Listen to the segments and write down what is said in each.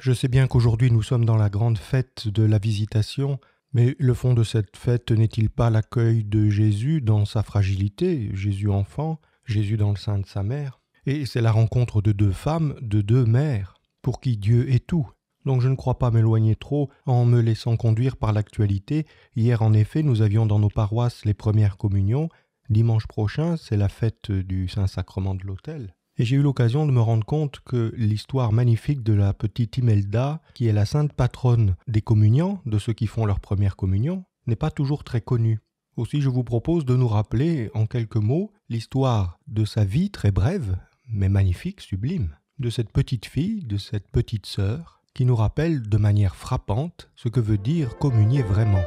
Je sais bien qu'aujourd'hui nous sommes dans la grande fête de la visitation, mais le fond de cette fête n'est-il pas l'accueil de Jésus dans sa fragilité, Jésus enfant, Jésus dans le sein de sa mère Et c'est la rencontre de deux femmes, de deux mères, pour qui Dieu est tout. Donc je ne crois pas m'éloigner trop en me laissant conduire par l'actualité. Hier en effet nous avions dans nos paroisses les premières communions, dimanche prochain c'est la fête du Saint-Sacrement de l'autel et j'ai eu l'occasion de me rendre compte que l'histoire magnifique de la petite Imelda, qui est la sainte patronne des communiants, de ceux qui font leur première communion, n'est pas toujours très connue. Aussi, je vous propose de nous rappeler en quelques mots l'histoire de sa vie très brève, mais magnifique, sublime, de cette petite fille, de cette petite sœur, qui nous rappelle de manière frappante ce que veut dire communier vraiment.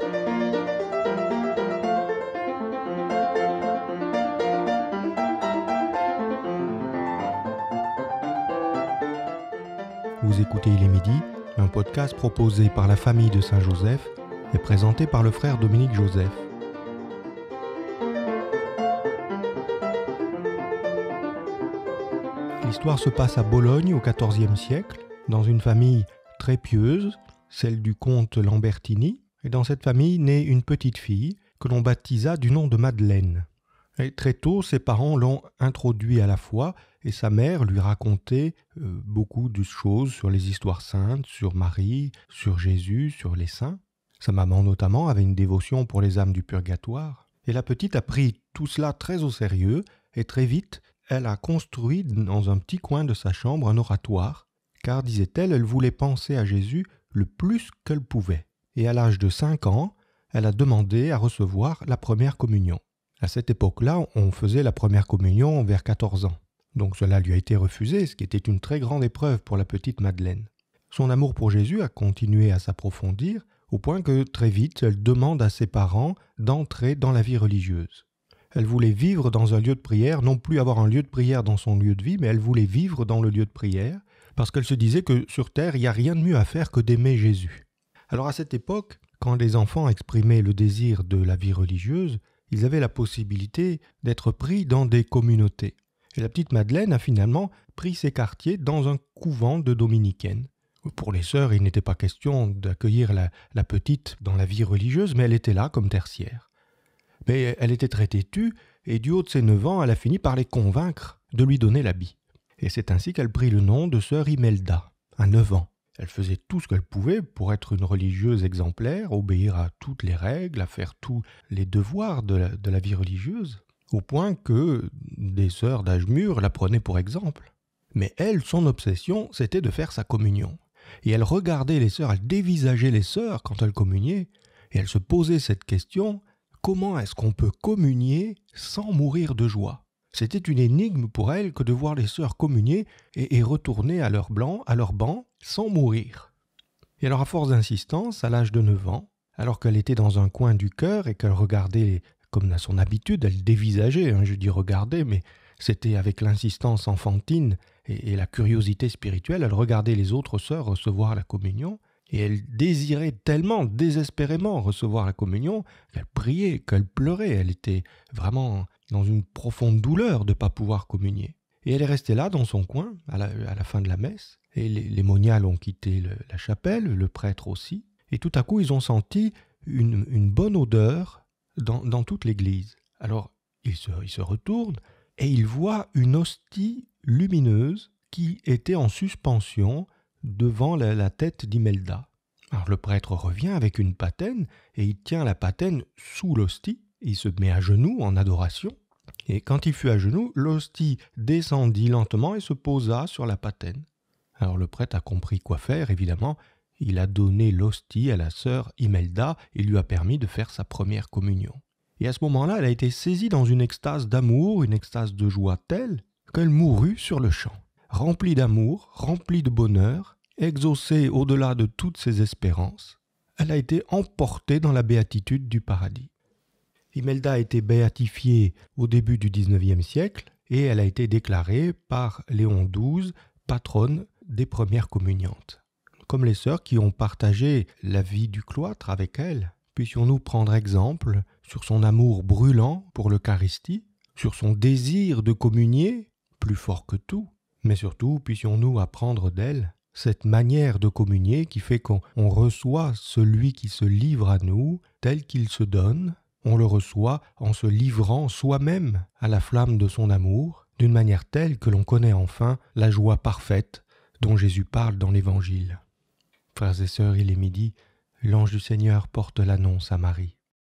vous écoutez Il est midi, un podcast proposé par la famille de Saint-Joseph et présenté par le frère Dominique Joseph. L'histoire se passe à Bologne au XIVe siècle, dans une famille très pieuse, celle du comte Lambertini, et dans cette famille naît une petite fille que l'on baptisa du nom de Madeleine. Et très tôt, ses parents l'ont introduit à la foi et sa mère lui racontait euh, beaucoup de choses sur les histoires saintes, sur Marie, sur Jésus, sur les saints. Sa maman notamment avait une dévotion pour les âmes du purgatoire. Et la petite a pris tout cela très au sérieux et très vite, elle a construit dans un petit coin de sa chambre un oratoire, car, disait-elle, elle voulait penser à Jésus le plus qu'elle pouvait. Et à l'âge de 5 ans, elle a demandé à recevoir la première communion. À cette époque-là, on faisait la première communion vers 14 ans. Donc cela lui a été refusé, ce qui était une très grande épreuve pour la petite Madeleine. Son amour pour Jésus a continué à s'approfondir, au point que très vite elle demande à ses parents d'entrer dans la vie religieuse. Elle voulait vivre dans un lieu de prière, non plus avoir un lieu de prière dans son lieu de vie, mais elle voulait vivre dans le lieu de prière, parce qu'elle se disait que sur Terre, il n'y a rien de mieux à faire que d'aimer Jésus. Alors à cette époque, quand les enfants exprimaient le désir de la vie religieuse, ils avaient la possibilité d'être pris dans des communautés. Et la petite Madeleine a finalement pris ses quartiers dans un couvent de dominicaines. Pour les sœurs, il n'était pas question d'accueillir la, petite dans la vie religieuse, mais elle était là comme tertiaire. Mais elle était très têtue, et du haut de ses neuf ans, elle a fini par les convaincre de lui donner l'habit. Et c'est ainsi qu'elle prit le nom de sœur Imelda, à neuf ans. Elle faisait tout ce qu'elle pouvait pour être une religieuse exemplaire, obéir à toutes les règles, à faire tous les devoirs de la, vie religieuse, au point que des sœurs d'âge mûr la prenaient pour exemple. Mais elle, son obsession, c'était de faire sa communion. Et elle regardait les sœurs, elle dévisageait les sœurs quand elles communiaient, et elle se posait cette question, comment est-ce qu'on peut communier sans mourir de joie c'était une énigme pour elle que de voir les sœurs communier et, retourner à leur blanc, à leur banc, sans mourir. Et alors, à force d'insistance, à l'âge de 9 ans, alors qu'elle était dans un coin du cœur et qu'elle regardait, comme à son habitude, elle dévisageait, hein, je dis regardait, mais c'était avec l'insistance enfantine et, et, la curiosité spirituelle, elle regardait les autres sœurs recevoir la communion, et elle désirait tellement, désespérément recevoir la communion, qu'elle priait, qu'elle pleurait, elle était vraiment dans une profonde douleur de ne pas pouvoir communier. Et elle est restée là, dans son coin, à la, fin de la messe. Et les, moniales ont quitté la chapelle, le prêtre aussi. Et tout à coup, ils ont senti une, bonne odeur dans, toute l'église. Alors, ils se, retournent et ils voient une hostie lumineuse qui était en suspension devant la, tête d'Imelda. Alors le prêtre revient avec une patène et il tient la patène sous l'hostie. Il se met à genoux en adoration et quand il fut à genoux, l'hostie descendit lentement et se posa sur la patène. Alors le prêtre a compris quoi faire, évidemment. Il a donné l'hostie à la sœur Imelda et lui a permis de faire sa première communion. Et à ce moment-là, elle a été saisie dans une extase d'amour, une extase de joie telle qu'elle mourut sur le champ, remplie d'amour, remplie de bonheur, exaucée au-delà de toutes ses espérances. Elle a été emportée dans la béatitude du paradis. Imelda a été béatifiée au début du XIXe siècle et elle a été déclarée par Léon XII patronne des premières communiantes. Comme les sœurs qui ont partagé la vie du cloître avec elle, puissions-nous prendre exemple sur son amour brûlant pour l'Eucharistie, sur son désir de communier, plus fort que tout, mais surtout puissions-nous apprendre d'elle cette manière de communier qui fait qu'on reçoit celui qui se livre à nous tel qu'il se donne, on le reçoit en se livrant soi-même à la flamme de son amour, d'une manière telle que l'on connaît enfin la joie parfaite dont Jésus parle dans l'Évangile. Frères et sœurs, il est midi, l'ange du Seigneur porte l'annonce à Marie.